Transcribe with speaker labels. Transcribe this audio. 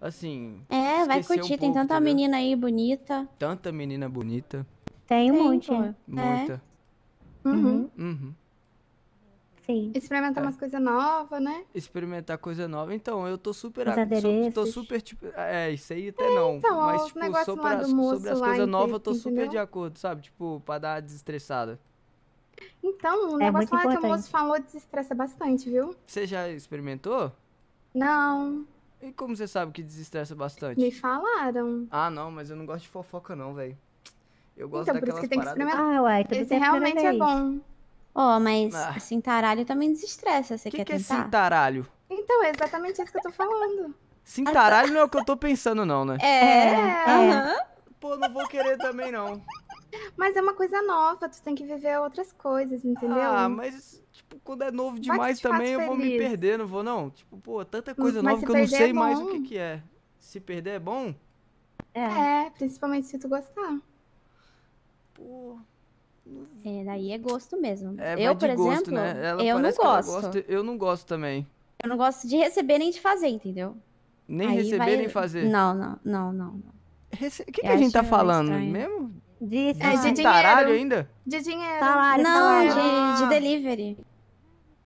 Speaker 1: Assim. É, vai curtir. Um tem tanta menina aí bonita. Tanta menina bonita. Tem um monte. É. Muita. É. Uhum. Uhum. Sim. Experimentar é. umas coisas novas, né? Experimentar coisa nova. Então, eu tô super. Os adereços. Tô, tô super, tipo. É, isso aí até é, não. Então, mas, tipo, sobre as, sobre as coisas novas, eu tô entendeu? super de acordo, sabe? Tipo, pra dar desestressada. Então, o é negócio lá importante. que o moço falou desestressa bastante, viu? Você já experimentou? Não. E como você sabe que desestressa bastante? Me falaram. Ah, não, mas eu não gosto de fofoca, não, velho. Eu gosto então, daquelas por isso que paradas... Ah, então tem que experimentar. Ah, uai, então Esse realmente é bom. Ó, oh, mas ah. cintaralho assim, também desestressa, você que quer que é tentar? O que é cintaralho? Então, é exatamente isso que eu tô falando. Cintaralho não é o que eu tô pensando, não, né? É. é. é. Uhum. Pô, não vou querer também, não. Mas é uma coisa nova, tu tem que viver outras coisas, entendeu? Ah, mas, tipo, quando é novo demais também, eu vou feliz. me perder, não vou, não? Tipo, pô, tanta hum, coisa mas nova que eu não é sei é mais o que, que é. Se perder é bom? É. é, principalmente se tu gostar. Pô. É, daí é gosto mesmo. É, eu, por gosto, exemplo, né? eu não gosto. Gosta, eu não gosto também. Eu não gosto de receber nem de fazer, entendeu? Nem Aí receber vai... nem fazer? Não, não, não, não. Rece... O que, que a gente tá falando estranho. mesmo? É, de, é, de dinheiro. ainda? De dinheiro. Salário, não, salário. De, de delivery.